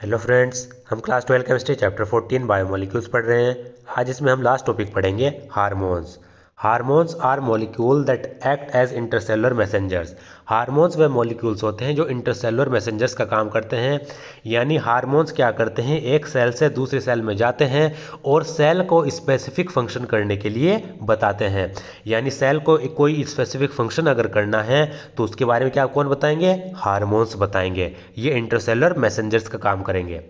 Hello friends हम class twelve chemistry chapter fourteen biomolecules पढ़ रहे हैं आज इसमें हम लास्ट टॉपिक पढ़ेंगे hormones hormones are molecule that act as intercellular messengers hormones वे मॉलिक्यूल्स होते हैं जो इंटरसेलुलर मैसेंजर्स का काम करते हैं यानी हारमोन्स क्या करते हैं एक सेल से दूसरे सेल में जाते हैं और सेल को स्पेसिफिक फंक्शन करने के लिए बताते हैं यानी सेल को कोई स्पेसिफिक फंक्शन अगर करना है तो उसके बारे में क्या कौन बताएंगे हारमोन्स बताएंगे ये इंटरसेलर मैसेंजर्स का काम करेंगे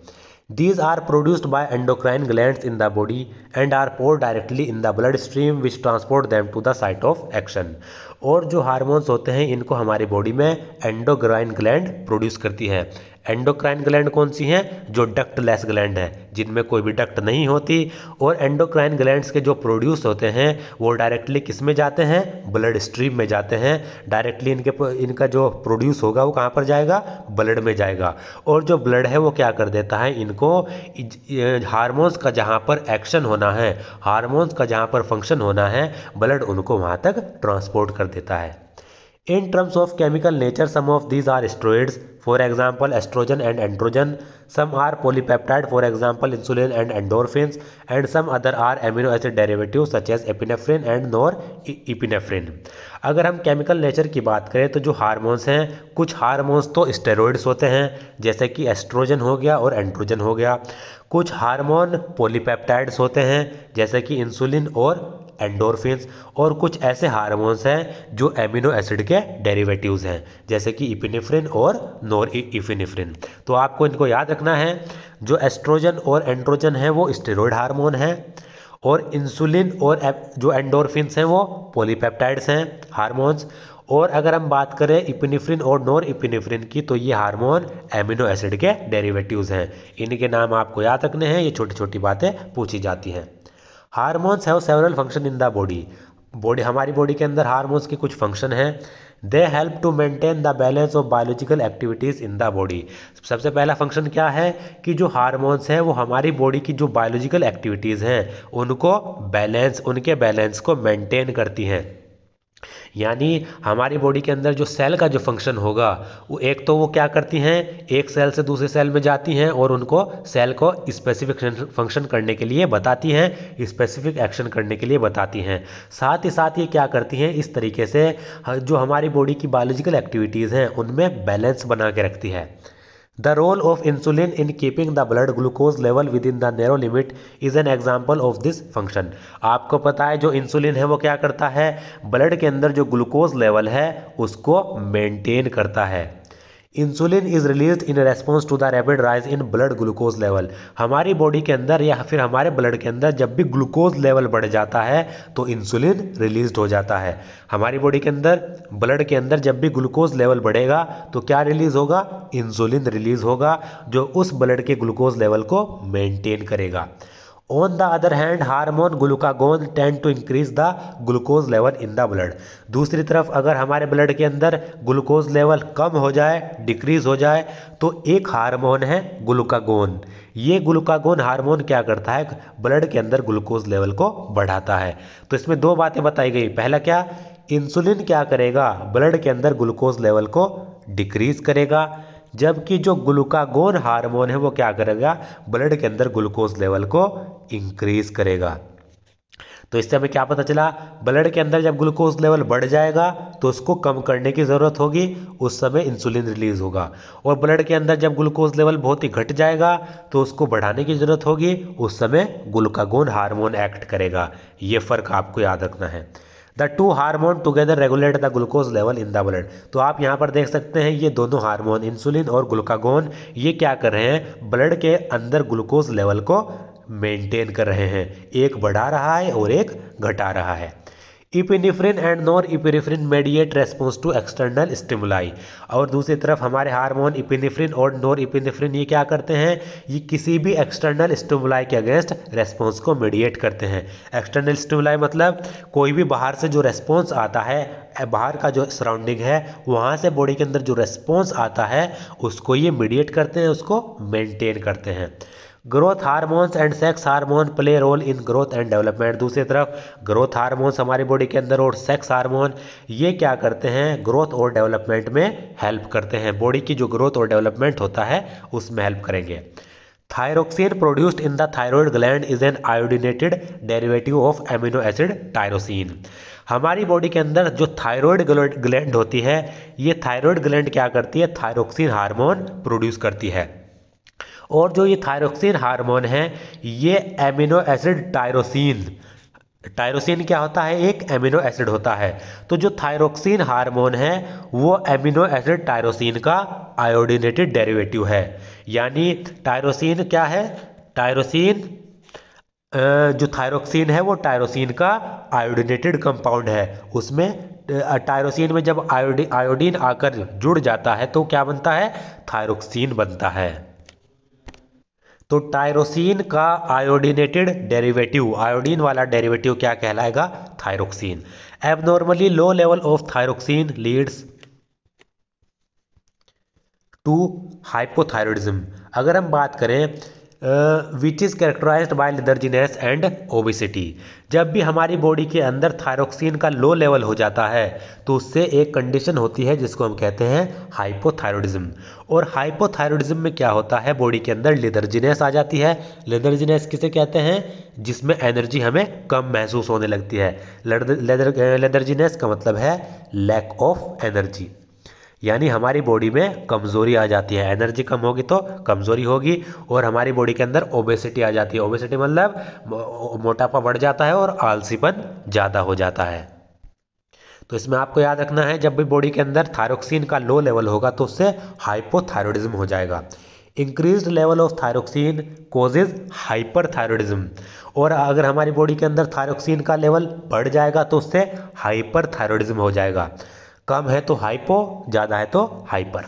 these are produced by endocrine gland in the body and are poured directly in the blood stream which transport them to the site of action और जो हारमोन्स होते हैं इनको हमारी बॉडी में एंडोग्राइन ग्लैंड प्रोड्यूस करती है एंडोक्राइन ग्लैंड कौन सी हैं जो डक्टलेस ग्लैंड है जिनमें कोई भी डक्ट नहीं होती और एंडोक्राइन ग्लैंड्स के जो प्रोड्यूस होते हैं वो डायरेक्टली किस में जाते हैं ब्लड स्ट्रीम में जाते हैं डायरेक्टली इनके इनका जो प्रोड्यूस होगा वो कहाँ पर जाएगा ब्लड में जाएगा और जो ब्लड है वो क्या कर देता है इनको हारमोन्स का जहाँ पर एक्शन होना है हारमोन्स का जहाँ पर फंक्शन होना है ब्लड उनको वहाँ तक ट्रांसपोर्ट कर देता है in terms of chemical nature some of these are steroids for example estrogen and androgen some are polypeptide for example insulin and endorphin and some other are amino acid derivative such as epinephrine and norepinephrine अगर हम chemical nature की बात करें तो जो hormones हैं कुछ hormones तो स्टेरॉइड्स होते हैं जैसे कि एस्ट्रोजन हो गया और एंड्रोजन हो गया कुछ हारमोन पोलीपेप्टाइड्स होते हैं जैसे कि इंसुलिन और एंडोरफिन और कुछ ऐसे हारमोन्स हैं जो एमिनो एसिड के डेरिवेटिव्स हैं जैसे कि इपिनिफ्रिन और नोर इफिनिफ्रिन तो आपको इनको याद रखना है जो एस्ट्रोजन और एंड्रोजन है वो स्टेरॉयड हारमोन है और इंसुलिन और जो एंडोरफिन हैं वो पोलीपेप्टाइड्स हैं हारमोन्स और अगर हम बात करें इपिनिफ्रिन और नॉर इपिनिफ्रिन की तो ये हार्मोन एमिनो एसिड के डेरिवेटिव्स हैं इनके नाम आपको याद रखने हैं ये छोटी छोटी बातें पूछी जाती हैं hormones have several function in the body body हमारी बॉडी के अंदर हारमोन्स के कुछ फंक्शन हैं they help to maintain the balance of biological activities in the body सबसे पहला फंक्शन क्या है कि जो हारमोन्स हैं वो हमारी बॉडी की जो बायोलॉजिकल एक्टिविटीज़ हैं उनको बैलेंस उनके बैलेंस को मेंटेन करती हैं यानी हमारी बॉडी के अंदर जो सेल का जो फंक्शन होगा वो एक तो वो क्या करती हैं एक सेल से दूसरे सेल में जाती हैं और उनको सेल को स्पेसिफिक फंक्शन करने के लिए बताती हैं स्पेसिफिक एक्शन करने के लिए बताती हैं साथ ही साथ ये क्या करती हैं इस तरीके से जो हमारी बॉडी की बायोलॉजिकल एक्टिविटीज़ हैं उनमें बैलेंस बना के रखती है The role of insulin in keeping the blood glucose level within the narrow limit is an example of this function. आपको पता है जो इंसुलिन है वो क्या करता है ब्लड के अंदर जो ग्लूकोज लेवल है उसको मेंटेन करता है insulin is release in response to the rapid rise in blood glucose level हमारी बॉडी के अंदर या फिर हमारे ब्लड के अंदर जब भी ग्लूकोज लेवल बढ़ जाता है तो इंसुलिन रिलीज हो जाता है हमारी बॉडी के अंदर ब्लड के अंदर जब भी ग्लूकोज लेवल बढ़ेगा तो क्या रिलीज होगा इंसुलिन रिलीज होगा जो उस ब्लड के ग्लूकोज लेवल को मेनटेन करेगा on the other hand hormone glucagon tend to increase the glucose level in the blood दूसरी तरफ अगर हमारे ब्लड के अंदर ग्लूकोज लेवल कम हो जाए डिक्रीज हो जाए तो एक हार्मोन है ग्लूकागोन ये ग्लूकागोन हार्मोन क्या करता है ब्लड के अंदर ग्लूकोज लेवल को बढ़ाता है तो इसमें दो बातें बताई गई पहला क्या इंसुलिन क्या करेगा ब्लड के अंदर ग्लूकोज लेवल को डिक्रीज करेगा जबकि जो ग्लूकागोन हार्मोन है वो क्या करेगा ब्लड के अंदर ग्लूकोज लेवल को इंक्रीज करेगा तो इससे हमें क्या पता चला ब्लड के अंदर जब ग्लूकोज लेवल बढ़ जाएगा तो उसको कम करने की ज़रूरत होगी उस समय इंसुलिन रिलीज होगा और ब्लड के अंदर जब ग्लूकोज लेवल बहुत ही घट जाएगा तो उसको बढ़ाने की ज़रूरत होगी उस समय ग्लूकागोन हार्मोन एक्ट करेगा ये फ़र्क आपको याद रखना है the two hormone together regulate the glucose level in the blood तो आप यहाँ पर देख सकते हैं ये दोनों हार्मोन इंसुलिन और ग्लूकागोन ये क्या कर रहे हैं ब्लड के अंदर ग्लूकोज लेवल को मेंटेन कर रहे हैं एक बढ़ा रहा है और एक घटा रहा है epinephrine and non epinephrine mediate response to external stimuli और दूसरी तरफ हमारे हार्मोन इपिनिफ्रिन और नॉन इपिनिफ्रिन ये क्या करते हैं ये किसी भी एक्सटर्नल स्टिमुलाई के अगेंस्ट रेस्पॉन्स को मेडिएट करते हैं एक्सटर्नल स्टिमुलाई मतलब कोई भी बाहर से जो रेस्पॉन्स आता है बाहर का जो सराउंडिंग है वहाँ से बॉडी के अंदर जो रेस्पॉन्स आता है उसको ये मीडिएट करते हैं उसको मेनटेन करते हैं growth hormones and sex hormone play role in growth and development दूसरी तरफ ग्रोथ हार्मोन्स हमारी बॉडी के अंदर और सेक्स हार्मोन ये क्या करते हैं ग्रोथ और डेवलपमेंट में हेल्प करते हैं बॉडी की जो ग्रोथ और डेवलपमेंट होता है उसमें हेल्प करेंगे thyroxine produced in the thyroid gland is an iodinated derivative of amino acid tyrosine हमारी बॉडी के अंदर जो थायरॉयड ग्लैंड होती है ये थायरॉयड ग्लैंड क्या करती है थायरोक्सिन हार्मोन प्रोड्यूस करती है और जो ये थायरोक्सिन हार्मोन है ये एमिनो एसिड टायरोसिन टायरोसिन क्या होता है एक एमिनो एसिड होता है तो जो थायरोक्सिन हार्मोन है वो एमिनो एसिड टायरोसिन का आयोडिनेटेड डेरिवेटिव है यानी टायरोसिन क्या है टायरोसिन जो थायरोक्सिन है वो टायरोसिन का आयोडिनेटेड कंपाउंड है उसमें टायरोसिन में जब आयोडीन आयोडीन आकर जुड़ जाता है तो क्या बनता है थायरोक्सिन बनता है तो टायरोसिन का आयोडीनेटेड डेरिवेटिव आयोडीन वाला डेरिवेटिव क्या कहलाएगा thyroxine abnormally low level of thyroxine leads to hypothyroidism अगर हम बात करें which is characterize by letharginess and obesity जब भी हमारी बॉडी के अंदर थायरोक्सिन का लो लेवल हो जाता है तो उससे एक कंडीशन होती है जिसको हम कहते हैं हाइपोथायरोडिज्म और हाइपोथायरोडिज्म में क्या होता है बॉडी के अंदर लिदर्जीनेस आ जाती है लेदरजीनेस किसे कहते हैं जिसमें एनर्जी हमें कम महसूस होने लगती है लेदर लेदरजीनेस का मतलब है लैक ऑफ एनर्जी यानी हमारी बॉडी में कमज़ोरी आ जाती है एनर्जी कम होगी तो कमज़ोरी होगी और हमारी बॉडी के अंदर ओबेसिटी आ जाती है ओबेसिटी मतलब मोटापा बढ़ जाता है और आलसीपन ज़्यादा हो जाता है तो इसमें आपको याद रखना है जब भी बॉडी के अंदर थायरोक्सिन का लो लेवल होगा तो उससे हाइपोथायरोडिज्म हो जाएगा increase level of thyroxine causes hyper hyperthyroidism और अगर हमारी बॉडी के अंदर थायरोक्सिन का लेवल बढ़ जाएगा तो उससे हाइपर हाइपरथायरोडिज्म हो जाएगा कम है तो हाइपो ज़्यादा है तो hyper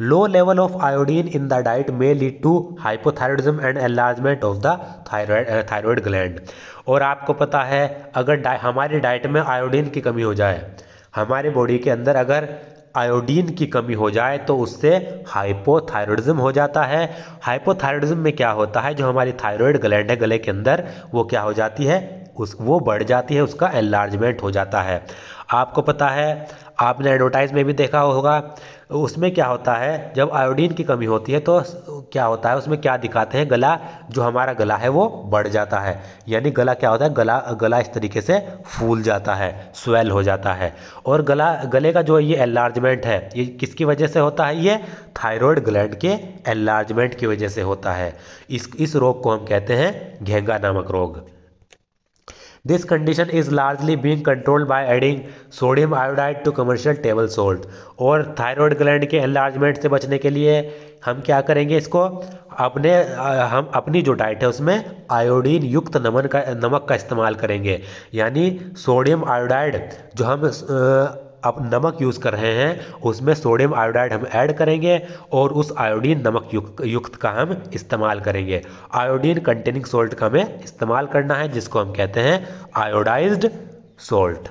low level of iodine in the diet में lead to hypothyroidism and enlargement of the thyroid gland और आपको पता है अगर डा, हमारी डाइट में आयोडीन की कमी हो जाए हमारे बॉडी के अंदर अगर आयोडीन की कमी हो जाए तो उससे हाइपोथायरॉयडिज्म हो जाता है हाइपोथायरॉयडिज्म में क्या होता है जो हमारी थायरॉयड ग्लैंड है गले के अंदर वो क्या हो जाती है उस वो बढ़ जाती है उसका एनलार्जमेंट हो जाता है आपको पता है आपने एडवर्टाइज में भी देखा होगा उसमें क्या होता है जब आयोडीन की कमी होती है तो क्या होता है उसमें क्या दिखाते हैं गला जो हमारा गला है वो बढ़ जाता है यानी गला क्या होता है गला गला इस तरीके से फूल जाता है स्वेल हो जाता है और गला गले का जो ये एनलार्जमेंट है ये किसकी वजह से होता है ये थायरॉयड ग्लैंड के एनलार्जमेंट की वजह से होता है इस इस रोग को हम कहते हैं घेंगा नामक रोग this condition is largely being controlled by adding sodium iodide to commercial table salt और थायरॉयड ग्लैंड के एनलार्जमेंट से बचने के लिए हम क्या करेंगे इसको अपने हम अपनी जो डाइट है उसमें आयोडीन युक्त नमन का नमक का इस्तेमाल करेंगे यानी सोडियम आयोडाइड जो हम आप नमक यूज़ कर रहे हैं उसमें सोडियम आयोडाइड हम ऐड करेंगे और उस आयोडीन नमक युक्त का हम इस्तेमाल करेंगे आयोडीन कंटेनिंग सोल्ट का हमें इस्तेमाल करना है जिसको हम कहते हैं iodized salt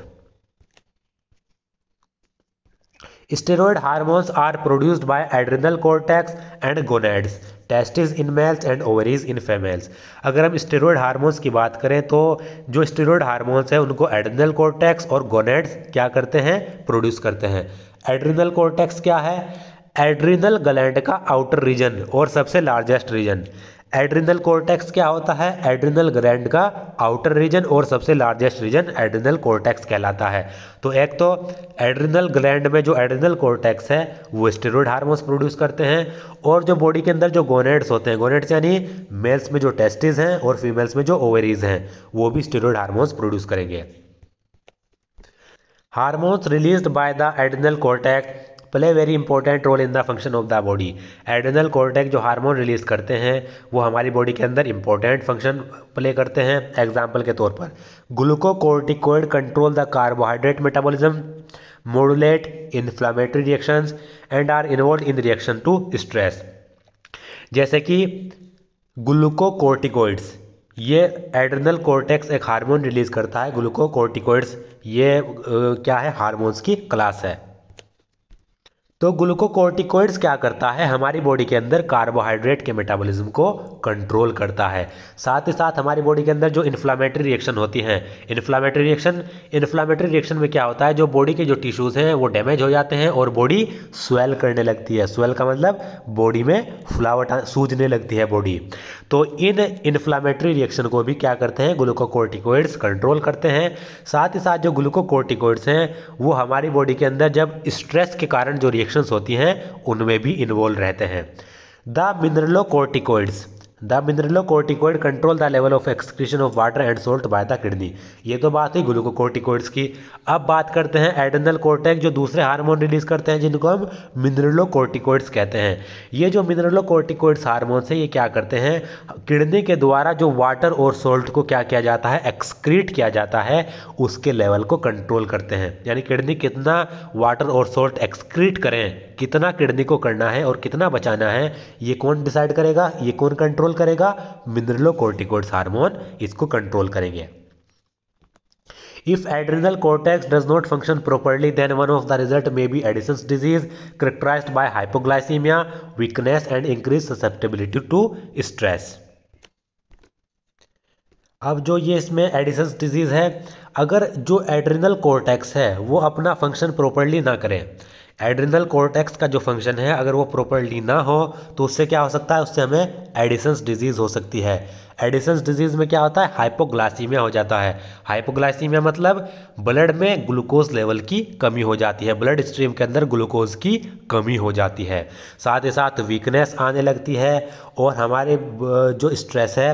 steroid hormones are produced by adrenal cortex and gonads testis in males and ovaries in females अगर हम स्टेरॉयड हार्मोन्स की बात करें तो जो स्टेरॉयड हार्मोन्स हैं उनको एड्रिनल कोर्टेक्स और गोनेड्स क्या करते हैं प्रोड्यूस करते हैं एड्रिनल कोर्टेक्स क्या है एड्रिनल ग्लैंड का आउटर रीजन और सबसे लार्जेस्ट रीजन एड्रिनल कोर्टेक्स क्या होता है एड्रिनल ग्लैंड का आउटर रीजन और सबसे लार्जेस्ट रीजन एड्रिनल कोर्टेक्स कहलाता है तो एक तो एड्रिनल ग्लैंड में जो एड्रिनल कोर्टेक्स है वो स्टेरॉइड हार्मोन्स प्रोड्यूस करते हैं और जो बॉडी के अंदर जो गोनेड्स होते हैं गोनेड्स यानी मेल्स में जो टेस्टिस हैं और फीमेल्स में जो ओवरीज हैं वो भी स्टेरॉइड हार्मोन्स प्रोड्यूस करेंगे hormones release by the adrenal cortex play very important role in the function of the body adrenal cortex जो हार्मोन रिलीज करते हैं वो हमारी बॉडी के अंदर इंपॉर्टेंट फंक्शन प्ले करते हैं एग्जाम्पल के तौर पर glucocorticoid control the carbohydrate metabolism modulate inflammatory reactions and are involve in reaction to stress जैसे कि ग्लूकोकोर्टिकोइड्स ये एड्रेनल कोर्टेक्स एक हार्मोन रिलीज करता है ग्लूकोकोर्टिकोइड्स ये क्या है हार्मोन्स की क्लास है तो ग्लूकोकोर्टिकोइड्स क्या करता है हमारी बॉडी के अंदर कार्बोहाइड्रेट के मेटाबॉलिज्म को कंट्रोल करता है साथ ही साथ हमारी बॉडी के अंदर जो इन्फ्लामेटरी रिएक्शन होती हैं इन्फ्लामेटरी रिएक्शन इन्फ्लामेटरी रिएक्शन में क्या होता है जो बॉडी के जो टिश्यूज हैं वो डैमेज हो जाते हैं और बॉडी स्वेल करने लगती है स्वेल का मतलब बॉडी में फुलावट सूजने लगती है बॉडी तो इन इन्फ्लामेटरी रिएक्शन को भी क्या करते हैं ग्लूकोकोर्टिकोइड्स कंट्रोल करते हैं साथ ही साथ जो ग्लूकोकोर्टिकोइड्स हैं वो हमारी बॉडी के अंदर जब स्ट्रेस के कारण जो रिएक्शन रिएक्शंस होती हैं उनमें भी इन्वॉल्व रहते हैं the mineralocorticoids the mineralocorticoid control the level of excretion of water and salt by the kidney ये तो बात है ग्लूकोकोर्टिकोइड्स की अब बात करते हैं एडनल कोर्टेक्स जो दूसरे हार्मोन रिलीज करते हैं जिनको हम मिनरलो कोर्टिकोइड्स कहते हैं ये जो मिनरलो कोर्टिकोइड्स हार्मोन्स है ये क्या करते हैं किडनी के द्वारा जो वाटर और सोल्ट को क्या किया जाता है एक्सक्रीट किया जाता है उसके लेवल को कंट्रोल करते हैं यानी किडनी कितना वाटर और सोल्ट एक्सक्रीट करें कितना किडनी को करना है और कितना बचाना है ये कौन डिसाइड करेगा ये कौन कंट्रोल करेगा मिनरलो कोर्टिकोड्स हार्मोन इसको कंट्रोल करेंगे if adrenal cortex does not function properly then one of the result may be Addison disease characterize by hypoglycaemia weakness and increase susceptibility to stress अब जो ये इसमें एडिसन्स डिजीज है अगर जो adrenal cortex है वो अपना फंक्शन प्रॉपरली ना करें एड्रिनल कोर्टेक्स का जो फंक्शन है अगर वो प्रॉपरली ना हो तो उससे क्या हो सकता है उससे हमें एडिसन्स डिजीज़ हो सकती है एडिसन्स डिजीज़ में क्या होता है हाइपोग्लासीमिया हो जाता है हाइपोग्लासीमिया मतलब ब्लड में ग्लूकोज लेवल की कमी हो जाती है ब्लड स्ट्रीम के अंदर ग्लूकोज की कमी हो जाती है साथ ही साथ वीकनेस आने लगती है और हमारे जो स्ट्रेस है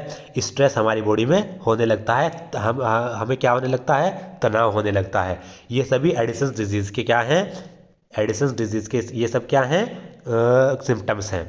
स्ट्रेस हमारी बॉडी में होने लगता है हम हमें क्या होने लगता है तनाव होने लगता है ये सभी एडिसन्स डिजीज़ के क्या हैं हेडिसन डिजीज़ के ये सब क्या हैं सिम्टम्स हैं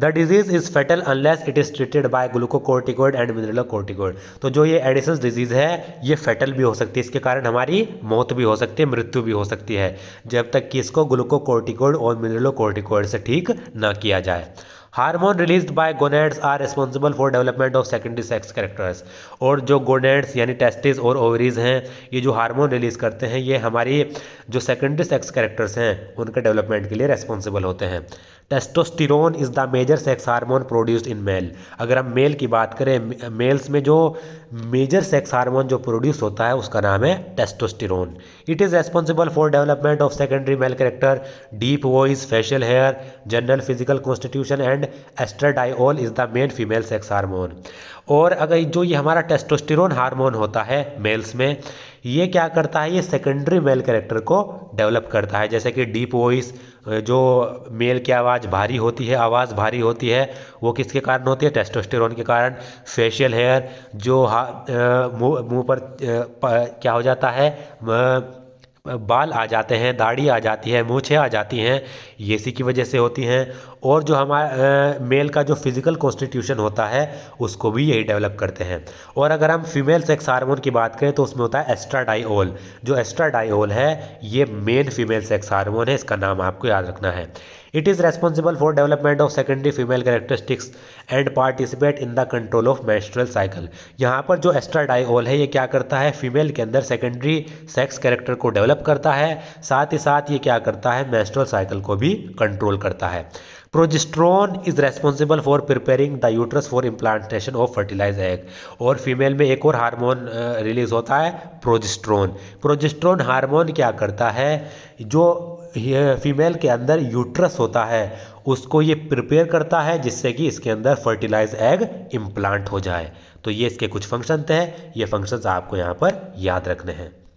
the disease is fatal unless it is treated by glucocorticoid and mineralocorticoid तो जो ये एडिसन डिजीज़ है ये फेटल भी हो सकती है इसके कारण हमारी मौत भी हो सकती है मृत्यु भी हो सकती है जब तक कि इसको ग्लूकोकोर्टिकोइड और मिनरल कोर्टिकोइड से ठीक ना किया जाए hormone release by gonads are responsible for development of secondary sex characters और जो गोनेड्स यानी टेस्टिस और ओवरीज हैं ये जो हार्मोन रिलीज करते हैं ये हमारी जो सेकेंडरी सेक्स करेक्टर्स हैं उनके डेवलपमेंट के लिए रेस्पॉन्सिबल होते हैं testosterone is the major sex hormone produced in male अगर हम मेल की बात करें मेल्स में जो मेजर सेक्स हार्मोन जो प्रोड्यूस होता है उसका नाम है testosterone it is responsible for development of secondary male character deep voice facial hair general physical constitution and and estradiol is the main female sex hormone और अगर जो ये हमारा टेस्टोस्टेरोन हार्मोन होता है मेल्स में ये क्या करता है ये सेकेंडरी मेल कैरेक्टर को डेवलप करता है जैसे कि डीप वॉइस जो मेल की आवाज़ भारी होती है आवाज़ भारी होती है वो किसके कारण होती है टेस्टोस्टेरोन के कारण फेशियल हेयर जो मुंह पर आ, क्या हो जाता है म, बाल आ जाते हैं दाढ़ी आ जाती है मूछें आ जाती हैं ये इसी की वजह से होती हैं और जो हमारा मेल का जो फिज़िकल कॉन्स्टिट्यूशन होता है उसको भी यही डेवलप करते हैं और अगर हम फीमेल सेक्स हार्मोन की बात करें तो उसमें होता है एस्ट्राडाइओल जो एस्ट्राडाइओल है ये मेन फीमेल सेक्स हार्मोन है इसका नाम आपको याद रखना है it is responsible for development of secondary female characteristics and participate in the control of menstrual cycle यहाँ पर जो एस्ट्राडाइओल है ये क्या करता है फीमेल के अंदर सेकेंडरी सेक्स कैरेक्टर को डेवलप करता है साथ ही साथ ये क्या करता है मेस्ट्रल साइकिल को भी कंट्रोल करता है progesterone is responsible for preparing the uterus for implantation of fertilize egg और फीमेल में एक और हार्मोन रिलीज होता है प्रोजिस्ट्रॉन प्रोजिस्ट्रॉन हार्मोन क्या करता है जो फीमेल के अंदर यूट्रस होता है उसको ये प्रिपेयर करता है जिससे कि इसके अंदर फर्टिलाइज एग इम्प्लांट हो जाए तो ये इसके कुछ फंक्शन थे ये फंक्शंस आपको यहाँ पर याद रखने हैं